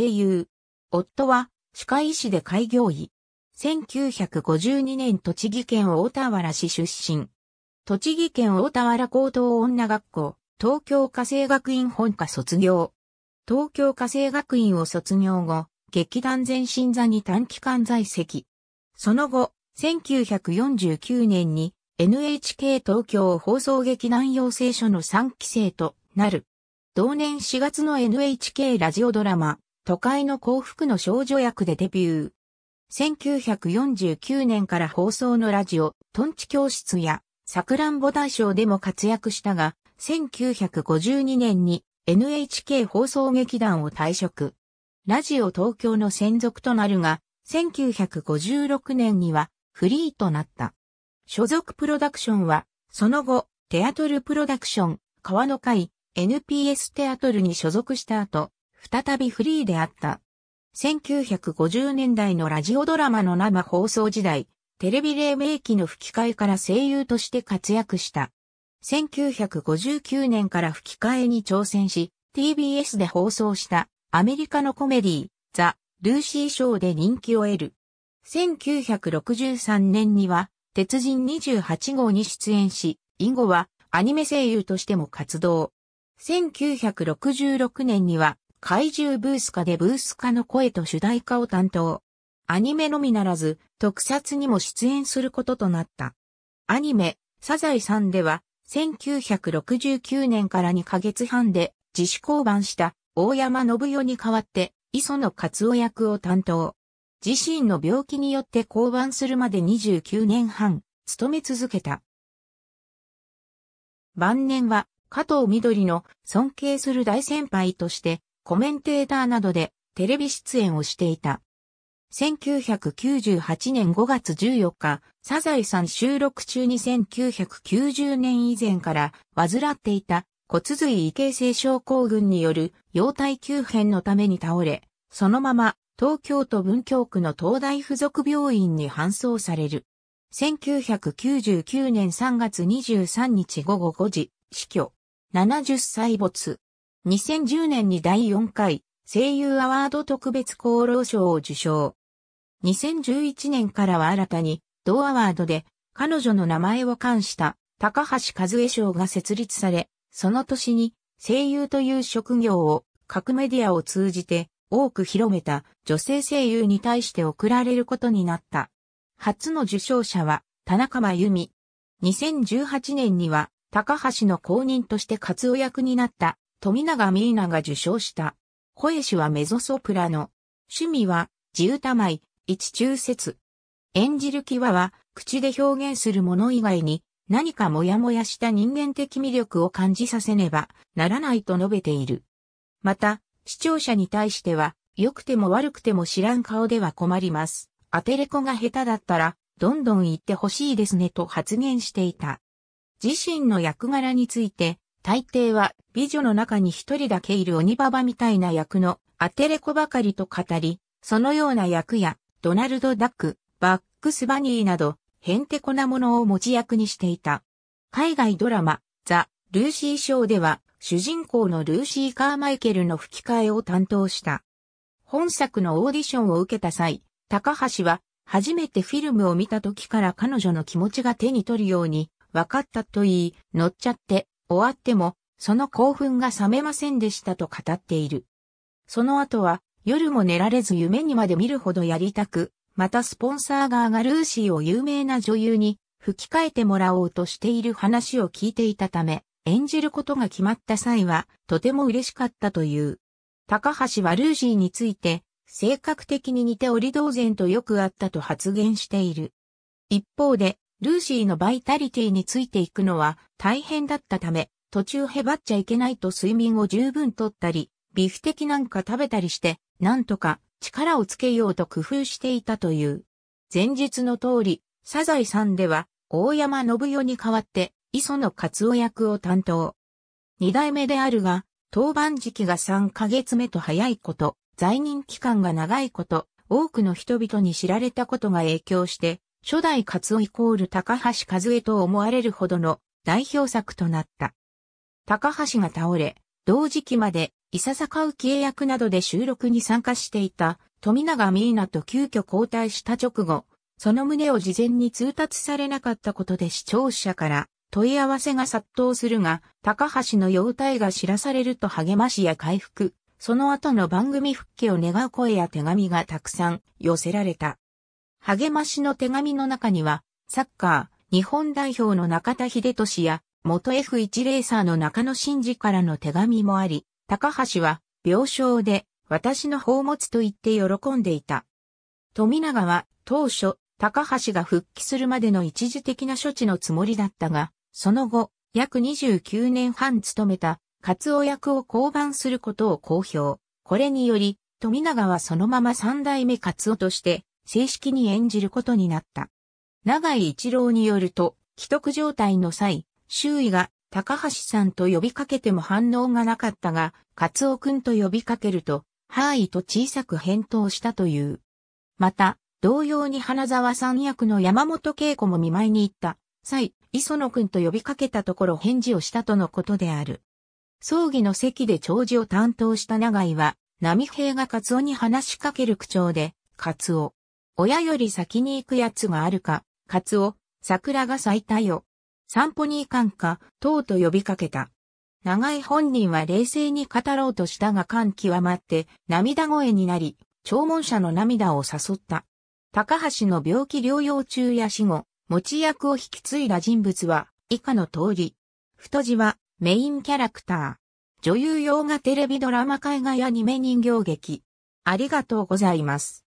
声優。夫は歯科医師で開業医。1952年栃木県大田原市出身。栃木県大田原高等女学校、東京家政学院本科卒業。東京家政学院を卒業後、劇団前進座に短期間在籍。その後、1949年に NHK 東京放送劇団養成所の3期生となる。同年4月の NHK ラジオドラマ、都会の幸福の少女役でデビュー。1949年から放送のラジオ、トンチ教室や、サクランボ大賞でも活躍したが、1952年に NHK 放送劇団を退職。ラジオ東京の専属となるが、1956年にはフリーとなった。所属プロダクションは、その後、テアトルプロダクション、川の会、NPS テアトルに所属した後、再びフリーであった。1950年代のラジオドラマの生放送時代、テレビ黎明期の吹き替えから声優として活躍した。1959年から吹き替えに挑戦し、TBS で放送したアメリカのコメディ、ー、ザ・ルーシーショーで人気を得る。1963年には、鉄人28号に出演し、以後はアニメ声優としても活動。1966年には、怪獣ブースカでブースカの声と主題歌を担当。アニメのみならず、特撮にも出演することとなった。アニメ、サザエさんでは、1969年から2ヶ月半で自主降板した大山信代に代わって磯野勝夫役を担当。自身の病気によって降板するまで29年半、務め続けた。晩年は加藤緑の尊敬する大先輩としてコメンテーターなどでテレビ出演をしていた。1998年5月14日、サザエさん収録中に1990年以前から患っていた骨髄異形成症候群による腰体急変のために倒れ、そのまま東京都文京区の東大附属病院に搬送される。1999年3月23日午後5時、死去。70歳没。2010年に第4回声優アワード特別功労賞を受賞。2011年からは新たに同アワードで彼女の名前を冠した高橋和恵賞が設立され、その年に声優という職業を各メディアを通じて多く広めた女性声優に対して贈られることになった。初の受賞者は田中真由美。2018年には高橋の公認として活躍になった富永美奈が受賞した。声氏はメゾソプラノ。趣味は、自由玉井一中説。演じる際は、口で表現するもの以外に、何かもやもやした人間的魅力を感じさせねばならないと述べている。また、視聴者に対しては、良くても悪くても知らん顔では困ります。アテレコが下手だったら、どんどん言ってほしいですねと発言していた。自身の役柄について、大抵は美女の中に一人だけいる鬼ババみたいな役のアテレコばかりと語り、そのような役やドナルド・ダック、バックス・バニーなど、へんてこなものを持ち役にしていた。海外ドラマ、ザ・ルーシー・ショーでは、主人公のルーシー・カーマイケルの吹き替えを担当した。本作のオーディションを受けた際、高橋は、初めてフィルムを見た時から彼女の気持ちが手に取るように分かったと言い、乗っちゃって終わっても、その興奮が冷めませんでしたと語っている。その後は、夜も寝られず夢にまで見るほどやりたく、またスポンサー側がルーシーを有名な女優に吹き替えてもらおうとしている話を聞いていたため、演じることが決まった際は、とても嬉しかったという。高橋はルーシーについて、性格的に似ており同然とよくあったと発言している。一方で、ルーシーのバイタリティについていくのは大変だったため、途中へばっちゃいけないと睡眠を十分とったり、ビフテキなんか食べたりして、なんとか力をつけようと工夫していたという。前日の通り、サザエさんでは、大山信代に代わって、磯野勝夫役を担当。二代目であるが、当番時期が3ヶ月目と早いこと、在任期間が長いこと、多くの人々に知られたことが影響して、初代カツオイコール高橋和江と思われるほどの代表作となった。高橋が倒れ、同時期まで、いささか浮契役などで収録に参加していた富永美奈と急遽交代した直後、その旨を事前に通達されなかったことで視聴者から問い合わせが殺到するが、高橋の容態が知らされると励ましや回復、その後の番組復帰を願う声や手紙がたくさん寄せられた。励ましの手紙の中には、サッカー、日本代表の中田秀俊や、元 F1 レーサーの中野真二からの手紙もあり、高橋は、病床で、私の宝物と言って喜んでいた。富永は、当初、高橋が復帰するまでの一時的な処置のつもりだったが、その後、約29年半勤めた、カツオ役を降板することを公表。これにより、富永はそのまま三代目カツオとして、正式に演じることになった。長井一郎によると、既得状態の際、周囲が高橋さんと呼びかけても反応がなかったが、カツオくんと呼びかけると、はいと小さく返答したという。また、同様に花沢さん役の山本恵子も見舞いに行った際、磯野くんと呼びかけたところ返事をしたとのことである。葬儀の席で長寿を担当した長井は、波平がカツオに話しかける口調で、カツオ、親より先に行くやつがあるか、カツオ、桜が咲いたよ。散歩に行かんか、とうと呼びかけた。長い本人は冷静に語ろうとしたが感極まって涙声になり、聴聞者の涙を誘った。高橋の病気療養中や死後、持ち役を引き継いだ人物は以下の通り。太字はメインキャラクター。女優用がテレビドラマ絵画やアニメ人形劇。ありがとうございます。